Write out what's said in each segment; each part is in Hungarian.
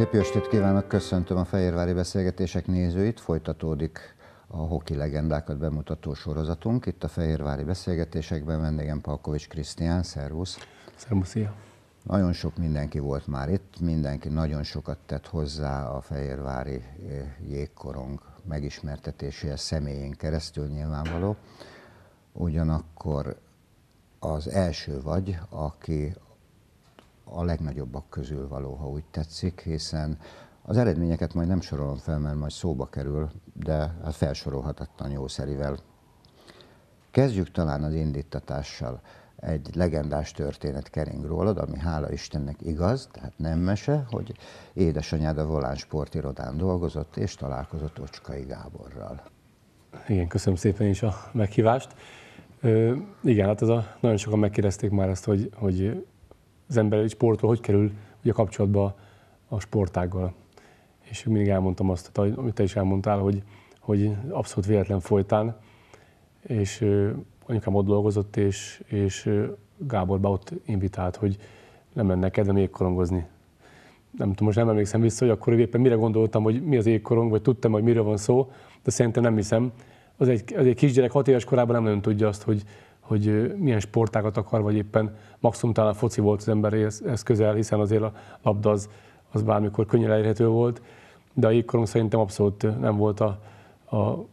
Szép estét kívánok, köszöntöm a Fehérvári Beszélgetések nézőit. Folytatódik a hoki legendákat bemutató sorozatunk. Itt a Fehérvári Beszélgetésekben vendégem Palkovics Krisztián, szervusz. Szervusz, szia. Nagyon sok mindenki volt már itt, mindenki nagyon sokat tett hozzá a Fehérvári eh, jégkorong megismertetéséhez személyén keresztül nyilvánvaló. Ugyanakkor az első vagy, aki a legnagyobbak közül való, ha úgy tetszik, hiszen az eredményeket majd nem sorolom fel, mert majd szóba kerül, de hát felsorolhatatlan szerivel. Kezdjük talán az indítatással. Egy legendás történet kering rólad, ami hála Istennek igaz, tehát nem mese, hogy édesanyád a Volán sportirodán dolgozott, és találkozott Ocskai Gáborral. Igen, köszönöm szépen is a meghívást. Ö, igen, hát ez a, nagyon sokan megkérdezték már ezt, hogy, hogy az ember egy sportról hogy kerül ugye kapcsolatba a sportággal. És mindig elmondtam azt, amit te is elmondtál, hogy, hogy abszolút véletlen folytán, és anyukám ott dolgozott, és, és Gábor ott invitált, hogy nem lenne még korongozni. Nem tudom, most nem emlékszem vissza, hogy akkor éppen mire gondoltam, hogy mi az égkorong, vagy tudtam, hogy miről van szó, de szerintem nem hiszem. Az egy, az egy kisgyerek hat éves korában nem nagyon tudja azt, hogy, hogy milyen sportákat akar, vagy éppen maximum talán a foci volt az ez közel, hiszen azért a labda az, az bármikor könnyen elérhető volt, de a jégkorong szerintem abszolút nem volt a, a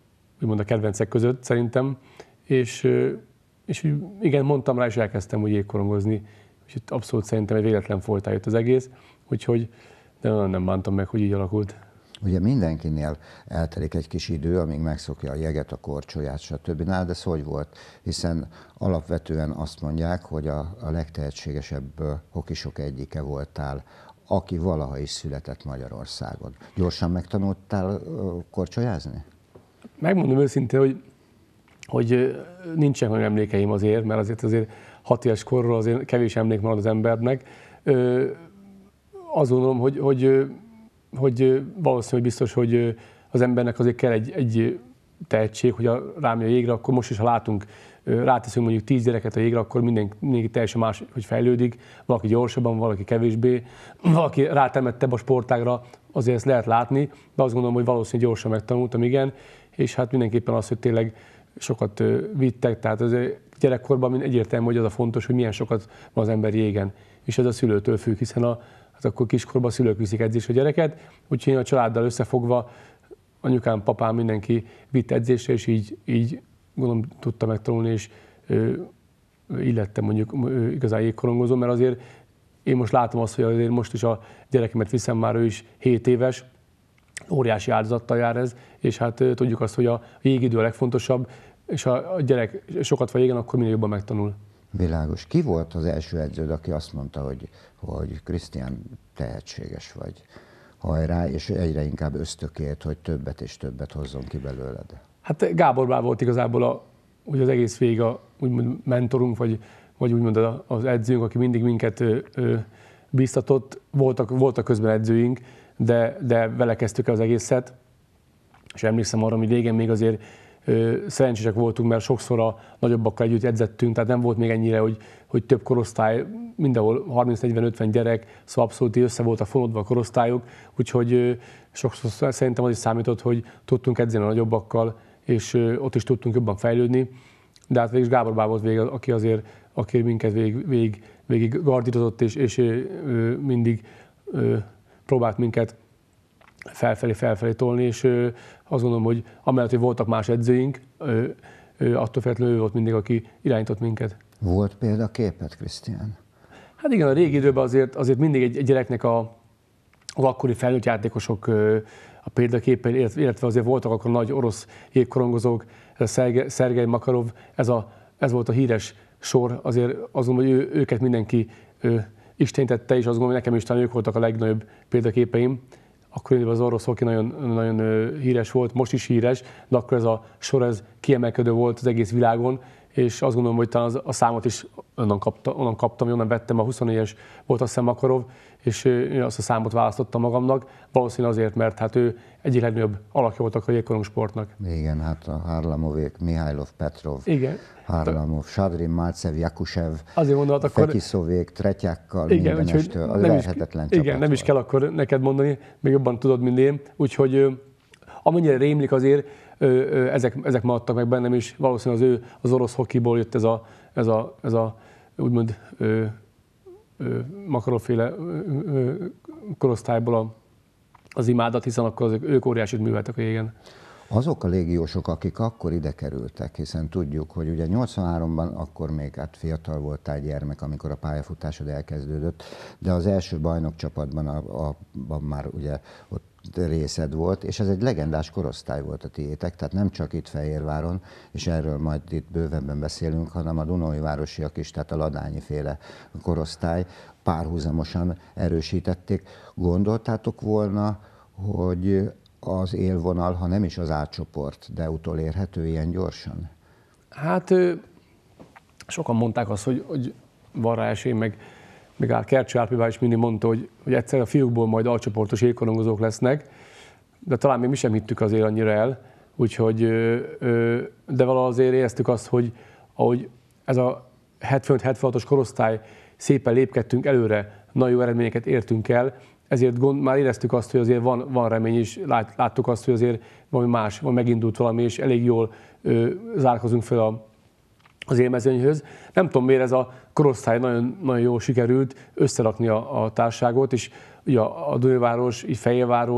úgymond a kedvencek között szerintem, és, és igen, mondtam rá, és elkezdtem úgy jégkorongozni, és itt abszolút szerintem egy véletlen folytá jött az egész, úgyhogy de nem bántam meg, hogy így alakult. Ugye mindenkinél eltelik egy kis idő, amíg megszokja a jeget, a korcsolyát, stb. Nál, de ez hogy volt? Hiszen alapvetően azt mondják, hogy a, a legtehetségesebb hokisok egyike voltál, aki valaha is született Magyarországon. Gyorsan megtanultál korcsolyázni? Megmondom őszintén, hogy, hogy nincsenek olyan emlékeim azért, mert azért azért hat éves korról azért kevés emlék marad az embernek. Azt gondolom, hogy, hogy hogy valószínű, hogy biztos, hogy az embernek azért kell egy, egy tehetség, hogy a rám a jégre, akkor most is, ha látunk, ráteszünk mondjuk tíz gyereket a jégre, akkor minden, mindenki teljesen más, hogy fejlődik, valaki gyorsabban, valaki kevésbé, valaki rátemettebb a sportágra, azért ezt lehet látni, de azt gondolom, hogy valószínűleg gyorsan megtanultam, igen, és hát mindenképpen az, hogy tényleg sokat vittek, tehát az gyerekkorban egyértelmű, hogy az a fontos, hogy milyen sokat van az ember jégen, és ez a szülőtől függ, hiszen a, hát akkor kiskorban a szülők viszik edzésre a gyereket, úgyhogy én a családdal összefogva anyukám, papám, mindenki vitt edzésre, és így, így gondolom tudta megtanulni, és ö, illettem mondjuk ö, igazán jégkorongozó, mert azért én most látom azt, hogy azért most is a gyerekemet viszem, már ő is 7 éves, óriási áldozattal jár ez, és hát ö, tudjuk azt, hogy a jégidő a legfontosabb, és ha a gyerek sokat vagy igen, akkor minél jobban megtanul. Világos. Ki volt az első edződ, aki azt mondta, hogy, hogy Krisztián tehetséges vagy? Hajrá, és egyre inkább ösztökélt, hogy többet és többet hozzon ki belőled. Hát Gábor Bá volt igazából a, hogy az egész végig a úgymond mentorunk, vagy, vagy úgymond az edzőnk, aki mindig minket ö, ö, biztatott. Voltak, voltak közben edzőink, de, de vele kezdtük el az egészet, és emlékszem arra, hogy régen még azért szerencsések voltunk, mert sokszor a nagyobbakkal együtt edzettünk, tehát nem volt még ennyire, hogy, hogy több korosztály, mindenhol 30-40-50 gyerek, szóval abszolút össze a fonodva a korosztályok, úgyhogy sokszor szerintem az is számított, hogy tudtunk edzeni a nagyobbakkal, és ott is tudtunk jobban fejlődni, de hát végig Gábor Bá volt végig, aki azért aki minket végig, végig, végig gardítozott, és, és mindig próbált minket felfelé-felfelé tolni, és azt gondolom, hogy amellett, hogy voltak más edzőink, attól feltétlenül ő volt mindig, aki irányított minket. Volt példaképet, Krisztián? Hát igen, a régi időben azért, azért mindig egy, egy gyereknek a, az akkori felnőtt játékosok a példaképe illetve azért voltak akkor nagy orosz jégkorongozók, ez a Szergej Makarov, ez, a, ez volt a híres sor, azért azon, hogy ő, őket mindenki ő, Isten és azt gondolom, hogy nekem is talán ők voltak a legnagyobb példaképeim akkor az orosz aki nagyon, nagyon híres volt, most is híres, de akkor ez a sor ez kiemelkedő volt az egész világon, és azt gondolom, hogy talán a számot is onnan, kapta, onnan kaptam, onnan vettem a 24-es volt a Szemakarov, és én azt a számot választottam magamnak, valószínűleg azért, mert hát ő egyik legnagyobb alakja volt a jégkorong sportnak. Igen, hát a Harlamovék, Mihálylov, Petrov, Igen. Harlamov, Sadrin, Malcev, Jakusev, azért mondod, hát akkor... Fetiszovék, Tretyákkal, igen, mindenestől, az nem is, lehetetlen Igen, nem volt. is kell akkor neked mondani, még jobban tudod, mint én, úgyhogy amennyire rémlik azért, ezek, ezek maradtak meg bennem, is. valószínűleg az ő az orosz hokiból jött ez a, ez a, ez a úgymond ö, ö, makaroféle ö, korosztályból a, az imádat, hiszen akkor azok, ők óriásit műveltek a jégen. Azok a légiósok, akik akkor ide kerültek, hiszen tudjuk, hogy ugye 83-ban akkor még hát fiatal voltál gyermek, amikor a pályafutásod elkezdődött, de az első bajnokcsapatban a, a, a, már ugye ott részed volt, és ez egy legendás korosztály volt a tiétek, tehát nem csak itt Fehérváron, és erről majd itt bővebben beszélünk, hanem a Dunai városiak is, tehát a Ladányi féle korosztály párhuzamosan erősítették. Gondoltátok volna, hogy az élvonal, ha nem is az átcsoport, de utolérhető ilyen gyorsan? Hát sokan mondták azt, hogy, hogy van rá esély, meg meg át Kercső Árpivá is mindig mondta, hogy, hogy egyszer a fiúkból majd alcsoportos ékonomozók lesznek, de talán még mi sem hittük azért annyira el, úgyhogy, de valahol azért éreztük azt, hogy ahogy ez a 75-76-os korosztály szépen lépkedtünk előre, nagyon jó eredményeket értünk el, ezért gond, már éreztük azt, hogy azért van, van remény is, láttuk azt, hogy azért valami más, van megindult valami, és elég jól ö, zárkozunk fel a, az élmezőnyhöz. Nem tudom, miért ez a korosztály nagyon, nagyon jól sikerült összerakni a, a társágot, és ugye a, a Dőváros, így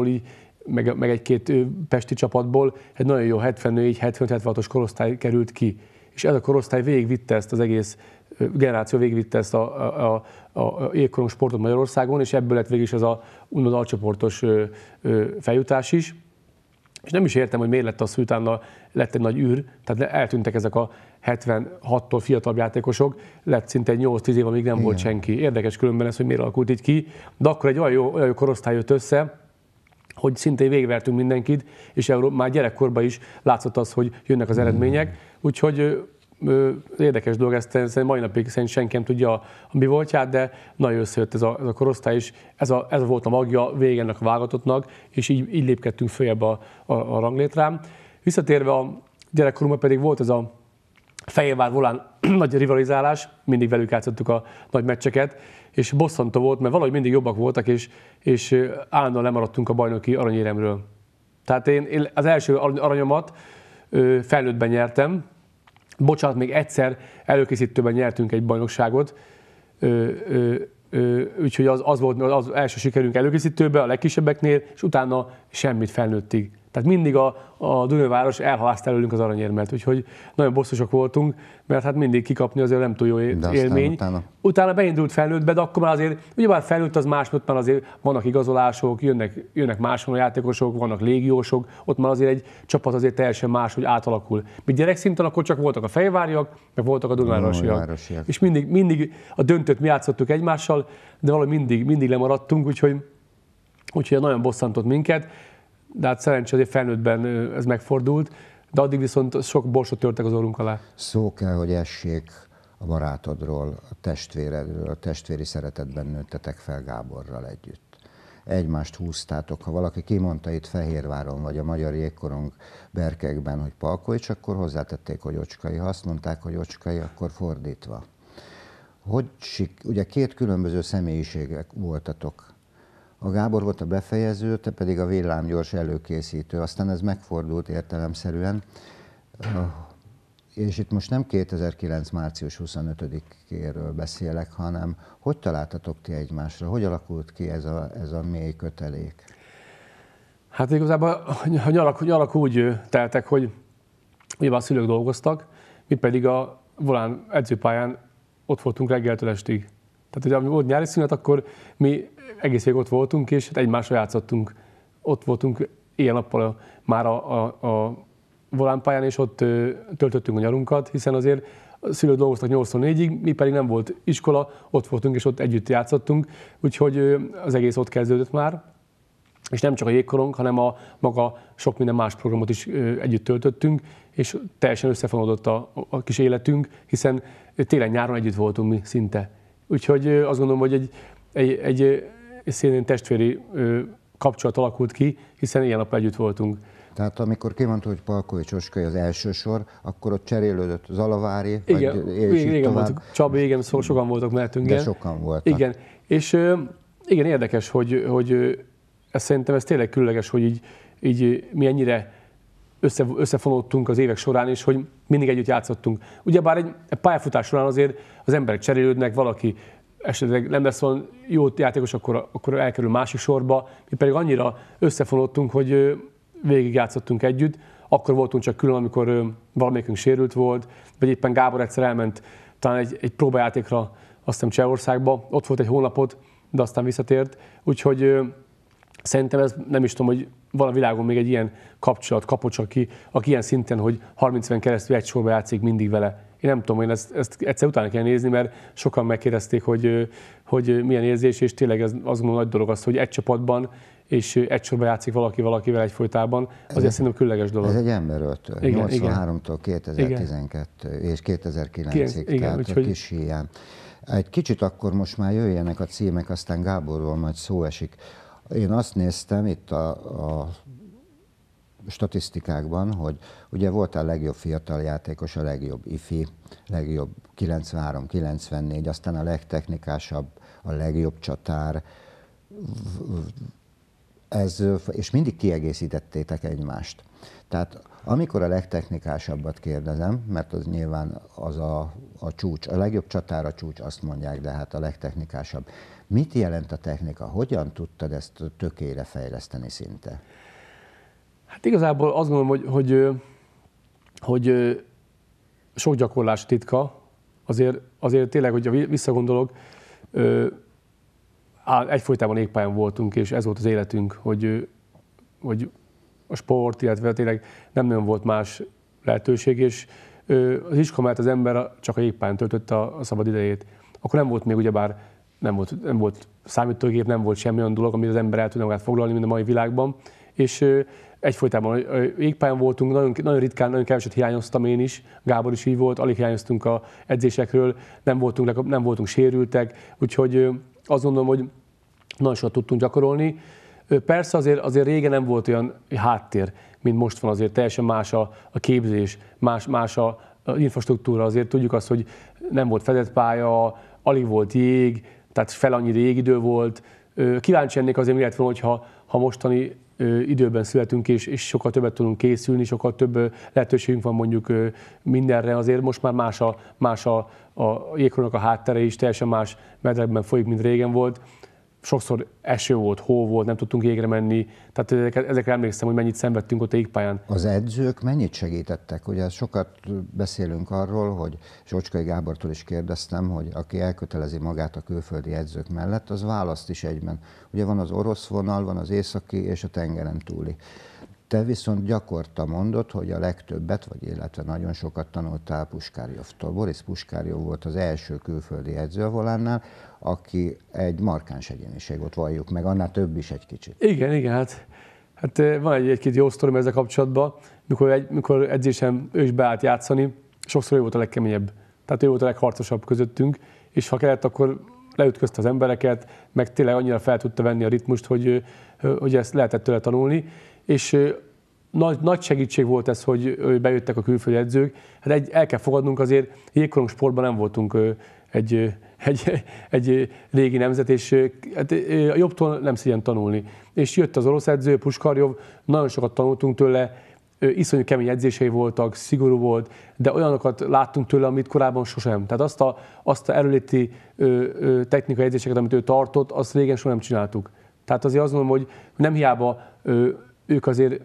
így, meg, meg egy-két pesti csapatból egy nagyon jó 74 76 os korosztály került ki. És ez a korosztály végigvitte ezt az egész generáció végigvitte ezt a, a, a, a jégkorong sportot Magyarországon, és ebből lett végig is ez a unod alcsoportos feljutás is. És nem is értem, hogy miért lett az, hogy utána lett egy nagy űr, tehát eltűntek ezek a 76-tól fiatalabb játékosok, lett szinte 8-10 év, amíg nem Igen. volt senki. Érdekes különben ez, hogy miért alakult így ki, de akkor egy olyan jó, olyan jó korosztály jött össze, hogy szintén végvertünk mindenkit, és már gyerekkorban is látszott az, hogy jönnek az hmm. eredmények, Igen. úgyhogy ö, ö, érdekes dolog, ezt szerintem mai napig szerint senki nem tudja a mi voltját, de nagyon összejött ez a, ez a korosztály, és ez, a, ez volt a magja ennek a válogatottnak, és így, így lépkedtünk följebb a, a, a ranglétrán. Visszatérve a gyerekkorunkban pedig volt ez a Fehérvár volán nagy rivalizálás, mindig velük játszottuk a nagy meccseket, és bosszantó volt, mert valahogy mindig jobbak voltak, és, és állandóan lemaradtunk a bajnoki aranyéremről. Tehát én, én az első aranyomat ö, felnőttben nyertem, bocsánat, még egyszer előkészítőben nyertünk egy bajnokságot, ö, ö, ö, úgyhogy az, az volt az első sikerünk előkészítőben, a legkisebbeknél, és utána semmit felnőttig. Tehát mindig a, a Dunőváros elhalászt előlünk az aranyérmet, úgyhogy nagyon bosszusak voltunk, mert hát mindig kikapni azért nem túl jó élmény. Utána. utána beindult felnőttbe, de akkor már azért, ugye már felnőtt az más, ott már azért vannak igazolások, jönnek, jönnek máshol játékosok, vannak légiósok, ott már azért egy csapat azért teljesen más, hogy átalakul. Mi gyerekszinten akkor csak voltak a fejváriak, meg voltak a Dunővárosiak. És mindig, mindig a döntőt mi játszottuk egymással, de valahogy mindig, mindig lemaradtunk, úgyhogy, úgyhogy nagyon bosszantott minket de hát szerencsére felnőttben ez megfordult, de addig viszont sok borsot törtek az orrunk alá. Szó kell, hogy essék a barátodról, a testvéredről, a testvéri szeretetben nőttetek fel Gáborral együtt egymást húztátok. Ha valaki kimondta itt Fehérváron vagy a Magyar jégkorunk berkekben, hogy Palkovics, akkor hozzátették, hogy Ocskai. Ha azt mondták, hogy Ocskai, akkor fordítva. Hogy, ugye két különböző személyiségek voltatok a Gábor volt a befejező, te pedig a villámgyors előkészítő. Aztán ez megfordult értelemszerűen. És itt most nem 2009. március 25-éről beszélek, hanem hogy találtatok ti egymásra? Hogy alakult ki ez a, ez a mély kötelék? Hát igazából a nyarak, nyarak úgy teltek, hogy ugye a szülők dolgoztak, mi pedig a volán edzőpályán ott voltunk reggeltől estig. Tehát hogy ami volt nyári szünet, akkor mi egész végig ott voltunk, és hát egymásra játszottunk. Ott voltunk ilyen nappal már a, a, a volánpályán, és ott ö, töltöttünk a nyarunkat, hiszen azért a szülők dolgoztak 84-ig, mi pedig nem volt iskola, ott voltunk, és ott együtt játszottunk, úgyhogy ö, az egész ott kezdődött már, és nem csak a jégkorong, hanem a maga sok minden más programot is ö, együtt töltöttünk, és teljesen összefonódott a, a kis életünk, hiszen télen-nyáron együtt voltunk mi szinte Úgyhogy azt gondolom, hogy egy, egy, egy szélén testvéri kapcsolat alakult ki, hiszen ilyen nap együtt voltunk. Tehát amikor kimondta, hogy Palkovics Oskai az első sor, akkor ott cserélődött Zalavári, igen, vagy, és igen, igen voltak. Csabi, igen, szóval sokan voltak mellettünk. De igen. sokan voltak. Igen, és igen, érdekes, hogy, hogy ez, szerintem ez tényleg különleges, hogy így, így mi ennyire össze, összefonódtunk az évek során is, hogy mindig együtt játszottunk. Ugyebár egy pályafutás során azért az emberek cserélődnek, valaki esetleg nem lesz olyan jó játékos, akkor, akkor elkerül másik sorba. Mi pedig annyira összefonódtunk, hogy végig játszottunk együtt. Akkor voltunk csak külön, amikor valamelyikünk sérült volt, vagy éppen Gábor egyszer elment talán egy, egy próbajátékra, azt hiszem Csehországba, ott volt egy hónapot, de aztán visszatért. Úgyhogy Szerintem ez nem is tudom, hogy van a világon még egy ilyen kapcsolat, kapocs, aki, aki ilyen szinten, hogy 30-en keresztül egy sorba játszik mindig vele. Én nem tudom, én ezt, ezt egyszer utána kell nézni, mert sokan megkérdezték, hogy, hogy milyen érzés, és tényleg ez az gondolom nagy dolog az, hogy egy csapatban és egy sorba játszik valaki valakivel egyfolytában, az azért szerintem különleges dolog. Ez egy emberöltő, 83-tól 2012 igen. és 2009-ig, igen, tehát úgyhogy... kis hiány. Egy kicsit akkor most már jöjjenek a címek, aztán Gáborról majd szó esik. Én azt néztem itt a, a statisztikákban, hogy ugye volt a legjobb fiatal játékos, a legjobb ifi, legjobb 93-94, aztán a legtechnikásabb, a legjobb csatár, ez, és mindig kiegészítettétek egymást. Tehát amikor a legtechnikásabbat kérdezem, mert az nyilván az a, a csúcs, a legjobb csatár a csúcs, azt mondják, de hát a legtechnikásabb. Mit jelent a technika? Hogyan tudtad ezt tökére fejleszteni szinte? Hát igazából azt gondolom, hogy, hogy, hogy sok gyakorlás titka, azért, azért tényleg, hogyha visszagondolok, egyfolytában égpályán voltunk, és ez volt az életünk, hogy, hogy a sport, illetve tényleg nem nagyon volt más lehetőség, és az iskolát az ember csak a jégpályán töltötte a szabad idejét. Akkor nem volt még ugyebár nem volt, nem volt számítógép, nem volt semmi olyan dolog, amit az ember el tudna magát foglalni, mint a mai világban. És egyfolytában égpályán voltunk, nagyon, nagyon ritkán, nagyon keveset hiányoztam én is, Gábor is így volt, alig hiányoztunk a edzésekről, nem voltunk, nem voltunk sérültek, úgyhogy azt gondolom, hogy nagyon sokat tudtunk gyakorolni. Persze azért, azért régen nem volt olyan háttér, mint most van, azért teljesen más a, a képzés, más, más a, a infrastruktúra, azért tudjuk azt, hogy nem volt fedett pálya, alig volt jég, tehát fel annyi rég idő volt. Kíváncsi ennék azért, mi lett volna, hogyha ha mostani időben születünk, és, és sokkal többet tudunk készülni, sokkal több lehetőségünk van mondjuk mindenre. Azért most már más a, más a, a a háttere is, teljesen más medrekben folyik, mint régen volt sokszor eső volt, hó volt, nem tudtunk égre menni, tehát ezekre, ezekre emlékszem, hogy mennyit szenvedtünk ott a égpályán. Az edzők mennyit segítettek? Ugye sokat beszélünk arról, hogy Zsocskai Gábortól is kérdeztem, hogy aki elkötelezi magát a külföldi edzők mellett, az választ is egyben. Ugye van az orosz vonal, van az északi és a tengeren túli. Te viszont gyakorta mondod, hogy a legtöbbet, vagy illetve nagyon sokat tanultál Puskárjovtól. Boris Puskárjó volt az első külföldi edző a volánnál, aki egy markáns egyéniség, volt valljuk meg, annál több is egy kicsit. Igen, igen, hát, hát eh, van egy, egy-két jó sztorim ezzel kapcsolatban. Mikor, egy, mikor edzésem ő is beállt játszani, sokszor ő volt a legkeményebb. Tehát ő volt a legharcosabb közöttünk, és ha kellett, akkor leütközte az embereket, meg tényleg annyira fel tudta venni a ritmust, hogy, hogy ezt lehetett tőle tanulni és nagy, nagy segítség volt ez, hogy bejöttek a külföldi edzők. Hát egy, el kell fogadnunk azért, jégkorong sportban nem voltunk egy, egy, egy régi nemzet, és hát, a jobbtól nem szégyen tanulni. És jött az orosz edző, Puskarjov, nagyon sokat tanultunk tőle, iszonyú kemény edzései voltak, szigorú volt, de olyanokat láttunk tőle, amit korábban sosem. Tehát azt a, azt a erőléti technikai edzéseket, amit ő tartott, azt régen soha nem csináltuk. Tehát azért azt mondom, hogy nem hiába ők azért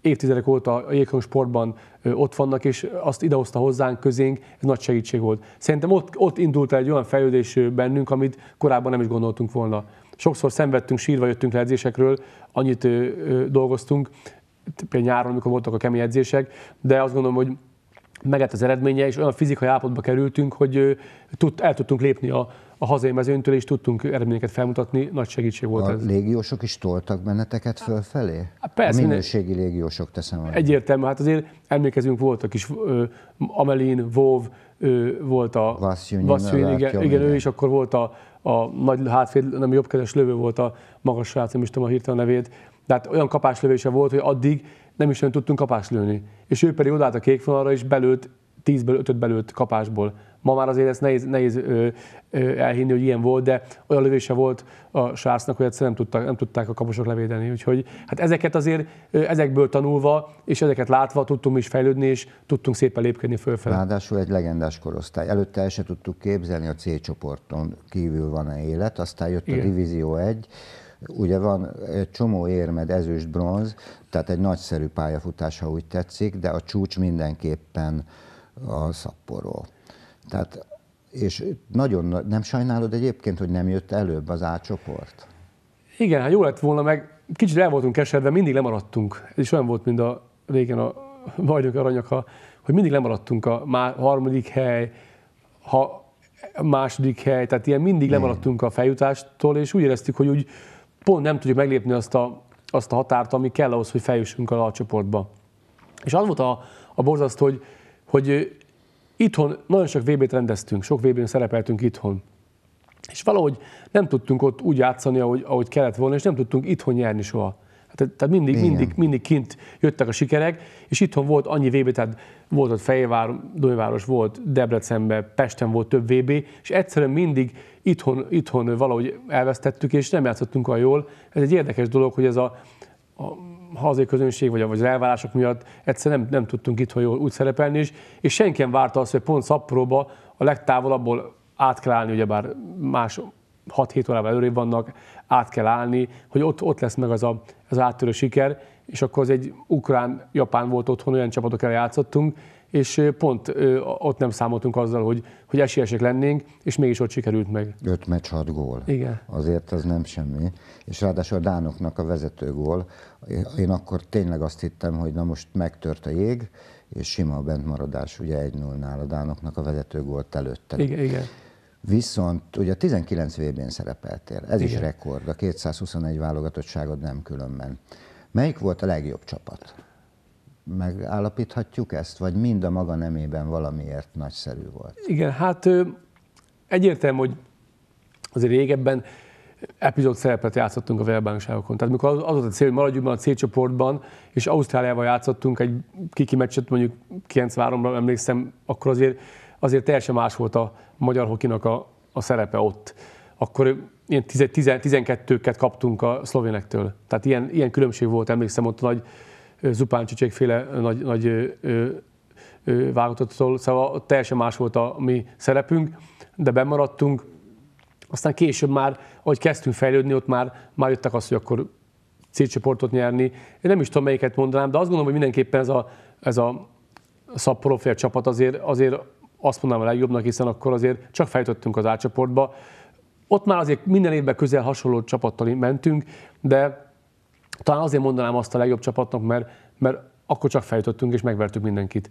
évtizedek óta a jéghajó sportban ott vannak, és azt idehozta hozzánk közénk, ez nagy segítség volt. Szerintem ott, ott indult el egy olyan fejlődés bennünk, amit korábban nem is gondoltunk volna. Sokszor szenvedtünk, sírva jöttünk le edzésekről, annyit ö, ö, dolgoztunk, például nyáron, amikor voltak a kemény edzések, de azt gondolom, hogy megett az eredménye, és olyan fizikai állapotba kerültünk, hogy tud, el tudtunk lépni a, a hazai mezőntől is tudtunk eredményeket felmutatni, nagy segítség volt a ez. A légiósok is toltak benneteket fölfelé? Há, persze. A minőségi minden... légiósok teszem. Arra. Egyértelmű, hát azért emlékezünk, voltak is ö, Amelin, Vov, ő volt a Vasszűn, igen, igen, ő is akkor volt a, a nagy hátfél, nem jobbkezes lövő volt a magas srác, nem is tudom a hirtelen nevét, de hát olyan kapáslövése volt, hogy addig nem is olyan tudtunk kapáslőni. És ő pedig odállt a kék és belőtt, tízből ötöt belőtt kapásból. Ma már azért ezt nehéz, nehéz ö, ö, elhinni, hogy ilyen volt, de olyan lövése volt a sásznak, hogy egyszerűen nem tudták, nem tudták a kapusok levédeni. Úgyhogy hát ezeket azért ö, ezekből tanulva, és ezeket látva tudtunk is fejlődni, és tudtunk szépen lépkedni fölfelé. Ráadásul egy legendás korosztály. Előtte el se tudtuk képzelni, a C csoporton kívül van-e élet, aztán jött Igen. a Divízió 1, Ugye van egy csomó érmed, ezüst, bronz, tehát egy nagyszerű pályafutás, ha úgy tetszik, de a csúcs mindenképpen a szapporó. Tehát, és nagyon, nem sajnálod egyébként, hogy nem jött előbb az A csoport? Igen, hát jó lett volna, meg kicsit el voltunk keserve, mindig lemaradtunk. Ez is olyan volt, mint a régen a bajnok aranyaka, hogy mindig lemaradtunk a harmadik hely, ha második hely, tehát ilyen mindig lemaradtunk a feljutástól, és úgy éreztük, hogy úgy pont nem tudjuk meglépni azt a, azt a határt, ami kell ahhoz, hogy feljussunk a csoportba. És az volt a, a borzasztó, hogy, hogy itthon nagyon sok VB-t rendeztünk, sok VB-n szerepeltünk itthon. És valahogy nem tudtunk ott úgy játszani, ahogy, ahogy kellett volna, és nem tudtunk itthon nyerni soha. Tehát, tehát mindig, Igen. mindig, mindig kint jöttek a sikerek, és itthon volt annyi VB, tehát volt ott Fejvár, Donyváros, volt Debrecenben, Pesten volt több VB, és egyszerűen mindig itthon, itthon valahogy elvesztettük, és nem játszottunk olyan jól. Ez egy érdekes dolog, hogy ez a, a hazai közönség, vagy, vagy az elvárások miatt egyszerűen nem, nem tudtunk itt jól úgy szerepelni, és, és senki nem várta azt, hogy pont szapróba a legtávolabbból át kell állni, ugyebár más 6-7 órával előrébb vannak, át kell állni, hogy ott, ott lesz meg az a, az áttörő siker, és akkor az egy ukrán-japán volt otthon, olyan csapatok el játszottunk, és pont ott nem számoltunk azzal, hogy, hogy esélyesek lennénk, és mégis ott sikerült meg. Öt meccs, hat gól. Igen. Azért ez nem semmi. És ráadásul a Dánoknak a vezető gól. Én akkor tényleg azt hittem, hogy na most megtört a jég, és sima a bentmaradás, ugye egy 0 nál a Dánoknak a vezető gólt előtte. Igen, igen. Viszont ugye a 19 vb n szerepeltél, ez igen. is rekord, a 221 válogatottságod nem különben. Melyik volt a legjobb csapat? Megállapíthatjuk ezt, vagy mind a maga nemében valamiért nagyszerű volt? Igen, hát egyértelmű, hogy azért régebben epizód szerepet játszottunk a világbajnokságokon. Tehát mikor az volt a cél, hogy maradjunk a C csoportban, és Ausztráliával játszottunk egy kiki meccset, mondjuk 93-ra emlékszem, akkor azért, azért teljesen más volt a magyar hokinak a, a szerepe ott. Akkor ilyen 12-ket kaptunk a szlovénektől. Tehát ilyen, ilyen különbség volt, emlékszem ott nagy Zupáncsicsek féle nagy, nagy válogatottól, szóval teljesen más volt a mi szerepünk, de bemaradtunk. Aztán később már, ahogy kezdtünk fejlődni, ott már, már jöttek azt, hogy akkor célcsoportot nyerni. Én nem is tudom, melyiket mondanám, de azt gondolom, hogy mindenképpen ez a, ez a szapporofél csapat azért, azért azt mondanám a legjobbnak, hiszen akkor azért csak fejtöttünk az A csoportba. Ott már azért minden évben közel hasonló csapattal mentünk, de talán azért mondanám azt a legjobb csapatnak, mert, mert akkor csak fejtöttünk és megvertük mindenkit.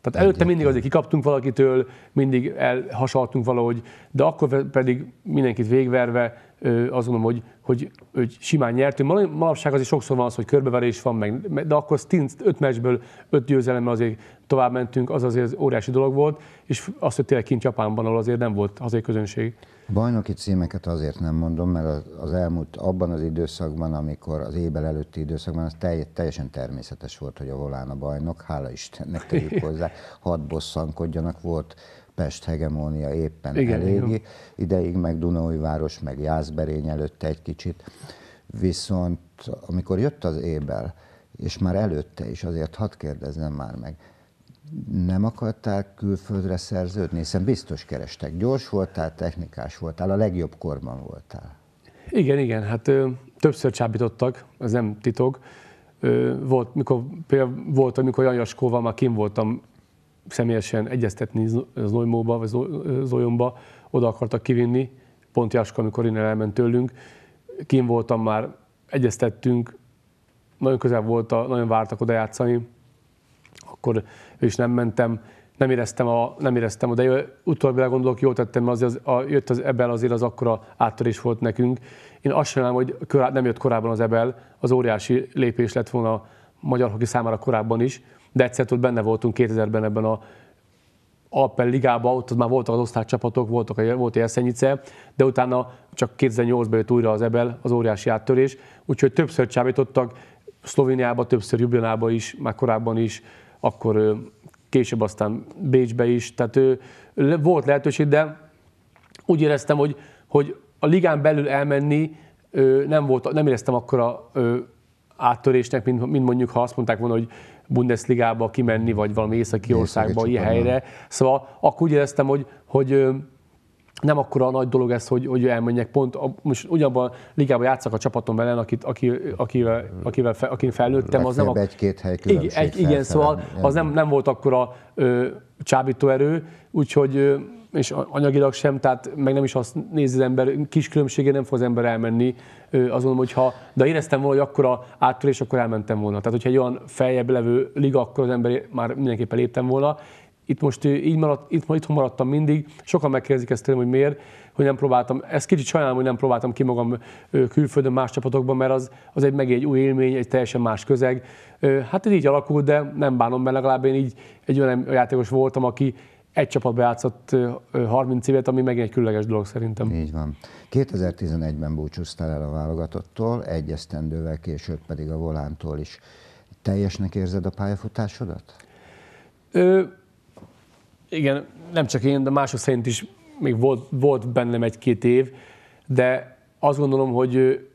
Tehát előtte mindig azért kikaptunk valakitől, mindig elhasaltunk valahogy, de akkor pedig mindenkit végverve, azt gondolom, hogy, hogy, hogy simán nyertünk. Manapság azért sokszor van az, hogy körbeverés van, meg, de akkor Stint 5 meccsből 5 győzelemmel azért tovább mentünk, az azért óriási dolog volt, és azt, hogy tényleg kint Japánban, ahol azért nem volt hazai közönség. A bajnoki címeket azért nem mondom, mert az elmúlt, abban az időszakban, amikor az ébel előtti időszakban, az telj, teljesen természetes volt, hogy a volán a bajnok, hála Istennek tegyük hozzá, hadd bosszankodjanak, volt Pest hegemónia éppen igen, elégi igen. ideig meg város, meg Jászberény előtte egy kicsit. Viszont amikor jött az Ébel, és már előtte is, azért hadd kérdezzem már meg, nem akartál külföldre szerződni, hiszen biztos kerestek. Gyors voltál, technikás voltál, a legjobb korban voltál. Igen, igen, hát ö, többször csábítottak, az nem titok. Ö, volt, mikor, például volt, amikor Janjaskóval már kim voltam személyesen egyeztetni Zolymóba, vagy Zolyomba, oda akartak kivinni, pont Jáska, amikor innen elment tőlünk, kim voltam már, egyeztettünk, nagyon közel volt, a, nagyon vártak oda játszani, akkor ő is nem mentem, nem éreztem, a, nem éreztem oda, de gondolok, jól tettem, mert azért az, a, jött az Ebel, azért az akkora áttörés volt nekünk. Én azt sem hogy nem jött korábban az Ebel, az óriási lépés lett volna a magyar hoki számára korábban is, de egyszer benne voltunk 2000-ben ebben a Alpen ligában, ott már voltak az osztálycsapatok, voltak, volt a Jeszenyice, de utána csak 2008-ban jött újra az Ebel, az óriási áttörés, úgyhogy többször csábítottak, Szlovéniába, többször Ljubljanába is, már korábban is, akkor később aztán Bécsbe is, tehát ő, volt lehetőség, de úgy éreztem, hogy, hogy a ligán belül elmenni nem, volt, nem éreztem akkora áttörésnek, mint, mint mondjuk, ha azt mondták volna, hogy Bundesligába kimenni, vagy valami északi országba, ilyen helyre. Szóval akkor úgy éreztem, hogy, hogy nem akkora nagy dolog ez, hogy, hogy elmenjek pont, a, most ugyanabban a ligában játszak a csapatom ellen, akit, aki, akivel, akivel fe, akin felnőttem, az nem... A, egy-két hely különbség. Igen, igen szóval az nem, nem volt akkora ö, csábító erő, úgyhogy és anyagilag sem, tehát meg nem is azt nézi az ember, kis különbsége nem fog az ember elmenni azon, hogyha, de éreztem volna, hogy akkor a áttörés, akkor elmentem volna. Tehát, hogyha egy olyan feljebb levő liga, akkor az ember már mindenképpen léptem volna. Itt most így maradt, itt, itt maradtam mindig, sokan megkérdezik ezt tőlem, hogy miért, hogy nem próbáltam, ez kicsit sajnálom, hogy nem próbáltam ki magam külföldön más csapatokban, mert az, az egy meg egy új élmény, egy teljesen más közeg. Hát ez így alakult, de nem bánom, mert legalább én így egy olyan játékos voltam, aki egy csapat beátszott 30 évet, ami megint egy különleges dolog szerintem. Így van. 2011-ben búcsúztál el a válogatottól, egy esztendővel később pedig a volántól is. Teljesnek érzed a pályafutásodat? Ö, igen, nem csak én, de mások szerint is még volt, volt bennem egy-két év, de azt gondolom, hogy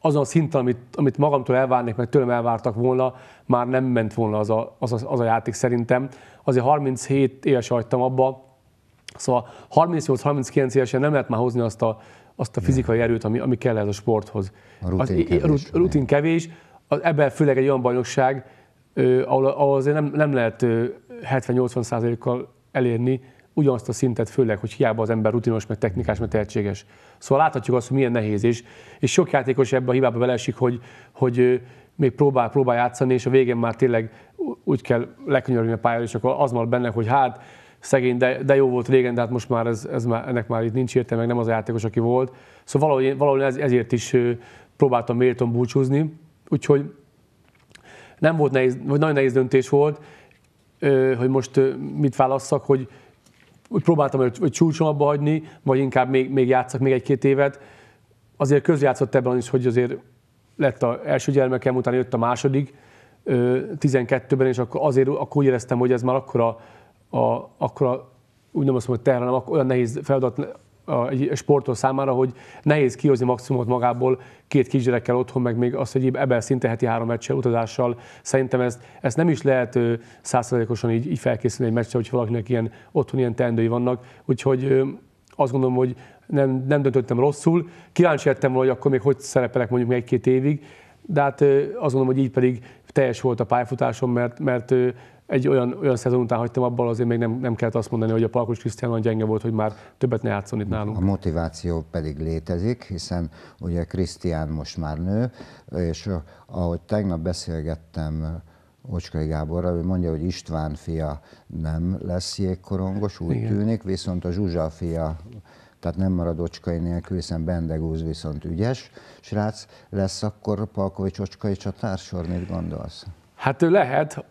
azon a szinten, amit, amit magamtól elvárnék, meg tőlem elvártak volna, már nem ment volna az a, az a, az a játék szerintem. Azért 37 éves hagytam abba, szóval 38-39 évesen nem lehet már hozni azt a, azt a fizikai erőt, ami, ami kell ez a sporthoz. A rutin az, kevés. A rutin kevés, az, ebben főleg egy olyan bajnokság, ahol, ahol azért nem, nem lehet 70-80 százalékkal elérni, ugyanazt a szintet, főleg, hogy hiába az ember rutinos, meg technikás, meg tehetséges. Szóval láthatjuk azt, hogy milyen nehéz, és, és sok játékos ebbe a hibába belesik, hogy, hogy még próbál, próbál játszani, és a végén már tényleg úgy kell lekönyörülni a pályára, és akkor az már benne, hogy hát szegény, de, de jó volt régen, de hát most már, ez, ez már ennek már itt nincs értelme, meg nem az a játékos, aki volt. Szóval valahogy, valahogy ez, ezért is próbáltam méltón búcsúzni, úgyhogy nem volt nehéz, vagy nagyon nehéz döntés volt, hogy most mit válasszak, hogy úgy próbáltam, hogy, hogy csúcsom abba hagyni, vagy inkább még, még játszak még egy-két évet. Azért közjátszott ebben is, hogy azért lett az első gyermekem, utána jött a második, 12-ben, és akkor azért akkor úgy éreztem, hogy ez már akkora, a, akkora úgy nem azt mondom, hogy terhe, hanem olyan nehéz feladat egy sportol számára, hogy nehéz kihozni maximumot magából két kisgyerekkel otthon, meg még az, hogy ebben szinte heti három meccsel utazással. Szerintem ezt, ezt nem is lehet százszerzalékosan így, így felkészülni egy meccsre, hogy valakinek ilyen otthon ilyen teendői vannak. Úgyhogy azt gondolom, hogy nem, nem döntöttem rosszul. Kíváncsi lettem volna, hogy akkor még hogy szerepelek mondjuk egy-két évig, de hát azt gondolom, hogy így pedig teljes volt a pályafutásom, mert, mert egy olyan, olyan szezon után hagytam abban, azért még nem, nem kellett azt mondani, hogy a Palkos Krisztián olyan gyenge volt, hogy már többet ne játszon itt nálunk. A motiváció pedig létezik, hiszen ugye Krisztián most már nő, és ahogy tegnap beszélgettem Ocskai Gáborra, ő mondja, hogy István fia nem lesz jégkorongos, úgy Igen. tűnik, viszont a Zsuzsa fia tehát nem marad Ocskai nélkül, hiszen Bendegúz viszont ügyes srác, lesz akkor Palkovics Ocskai csatársor, mit gondolsz? Hát lehet,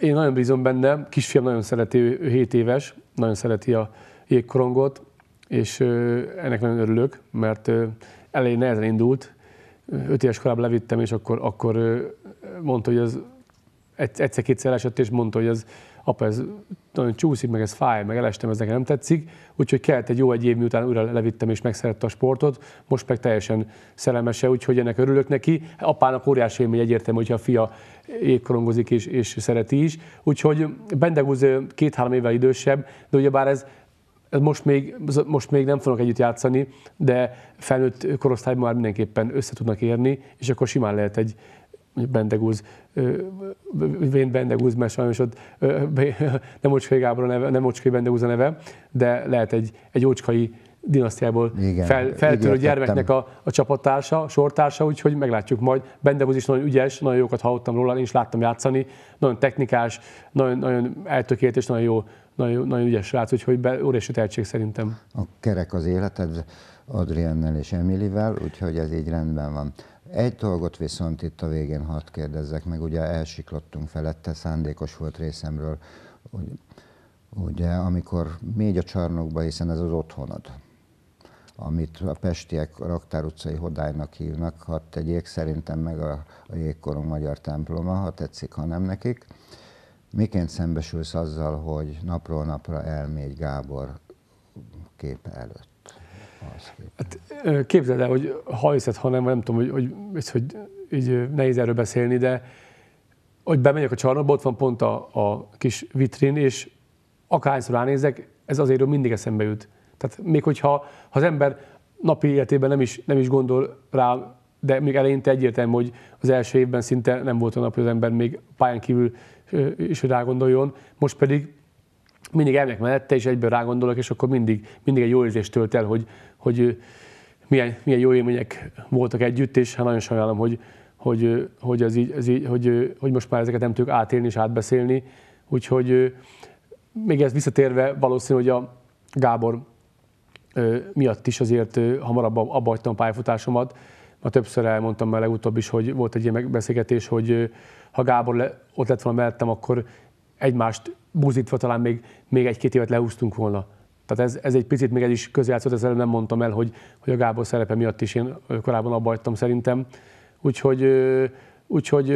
én nagyon bízom benne, kisfiam nagyon szereti, ő 7 éves, nagyon szereti a jégkorongot, és ennek nagyon örülök, mert elején nehezen indult, 5 éves korában levittem, és akkor, akkor mondta, hogy az egyszer-kétszer esett, és mondta, hogy az apa, ez nagyon csúszik, meg ez fáj, meg elestem, ez nekem nem tetszik, úgyhogy kellett egy jó egy év, miután újra levittem és megszerette a sportot, most meg teljesen szerelmese, úgyhogy ennek örülök neki. Apának óriási élmény egyértelmű, hogyha a fia égkorongozik és, és szereti is, úgyhogy Bendegúz két-három évvel idősebb, de ugyebár ez most még, most még nem fognak együtt játszani, de felnőtt korosztályban már mindenképpen össze tudnak érni, és akkor simán lehet egy, Bendegúz, Vén Bendegúz, mert sajnos ott nem Ocskai Gábor a neve, nem Ocskai Bendegúz a neve, de lehet egy, egy Ocskai dinasztiából Igen, fel, feltörő gyermeknek a, a csapattársa, sortársa, úgyhogy meglátjuk majd. Bendegúz is nagyon ügyes, nagyon jókat hallottam róla, én is láttam játszani, nagyon technikás, nagyon, nagyon eltökélt és nagyon jó, nagyon, nagyon ügyes srác, úgyhogy be, óriási tehetség szerintem. A kerek az életed Adriennel és Emilivel, úgyhogy ez így rendben van. Egy dolgot viszont itt a végén hadd kérdezzek meg, ugye elsiklottunk felette, szándékos volt részemről, hogy ugye amikor még a csarnokba, hiszen ez az otthonod, amit a pestiek Raktár utcai hodálynak hívnak, ha tegyék, szerintem meg a, a jégkorong magyar temploma, ha tetszik, ha nem nekik. Miként szembesülsz azzal, hogy napról napra elmégy Gábor képe előtt? Hát, képzeld el, hogy ha hiszed, ha nem, nem tudom, hogy, hogy, hogy így nehéz erről beszélni, de hogy bemegyek a csarnokba, ott van pont a, a kis vitrin, és akárhányszor ránézek, ez azért, hogy mindig eszembe jut. Tehát még hogyha ha az ember napi életében nem is, nem is gondol rá, de még eleinte egyértelmű, hogy az első évben szinte nem volt a nap, hogy az ember még pályán kívül is rá gondoljon. Most pedig mindig elmegyek mellette, és egyből rágondolok, és akkor mindig, mindig egy jó érzést tölt el, hogy, hogy milyen, milyen jó élmények voltak együtt, és hát nagyon sajnálom, hogy, hogy, hogy, ez így, ez így, hogy, hogy most már ezeket nem tudjuk átélni és átbeszélni. Úgyhogy még ez visszatérve valószínű, hogy a Gábor miatt is azért hamarabb abba a pályafutásomat. Ma többször elmondtam már legutóbb is, hogy volt egy ilyen megbeszélgetés, hogy ha Gábor le, ott lett volna mellettem, akkor egymást buzítva talán még, még egy-két évet lehúztunk volna. Tehát ez, ez egy picit még egy is közjátszott, ezzel nem mondtam el, hogy, hogy a Gábor szerepe miatt is én korábban abbajtam szerintem. Úgyhogy, úgyhogy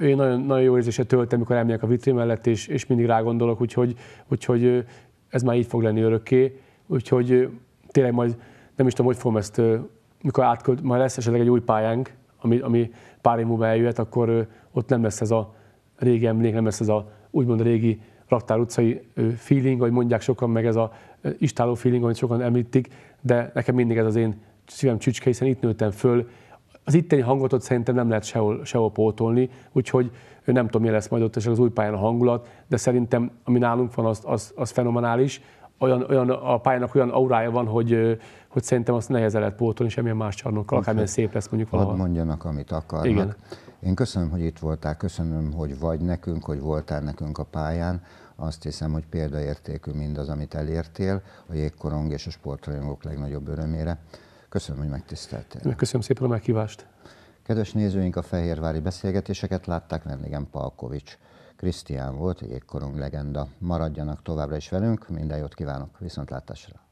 én nagyon, nagyon jó érzéset töltem, amikor elmegyek a vitrin mellett, és, és mindig rá gondolok, úgyhogy, úgyhogy ez már így fog lenni örökké. Úgyhogy tényleg majd nem is tudom, hogy fogom ezt, mikor átkölt, majd lesz esetleg egy új pályánk, ami, ami pár év múlva eljöhet, akkor ott nem lesz ez a régi emlék, nem lesz ez a úgymond a régi Raktár utcai feeling, ahogy mondják sokan, meg ez a istáló feeling, amit sokan említik, de nekem mindig ez az én szívem csücske, hiszen itt nőttem föl. Az itteni hangot szerintem nem lehet sehol, sehol pótolni, úgyhogy nem tudom, mi lesz majd ott az új pályán a hangulat, de szerintem ami nálunk van, az, az, az fenomenális. Olyan, olyan, a pályának olyan aurája van, hogy, hogy szerintem azt nehezen lehet pótolni semmilyen más csarnokkal, akármilyen szép lesz mondjuk valahol. Hadd mondjanak, amit akarnak. Igen. Én köszönöm, hogy itt voltál, köszönöm, hogy vagy nekünk, hogy voltál nekünk a pályán. Azt hiszem, hogy példaértékű mindaz, amit elértél a jégkorong és a sportrajongók legnagyobb örömére. Köszönöm, hogy megtiszteltél. Köszönöm szépen a meghívást. Kedves nézőink, a fehérvári beszélgetéseket látták vendégem Palkovics. Krisztián volt, jégkorong legenda. Maradjanak továbbra is velünk, minden jót kívánok, viszontlátásra!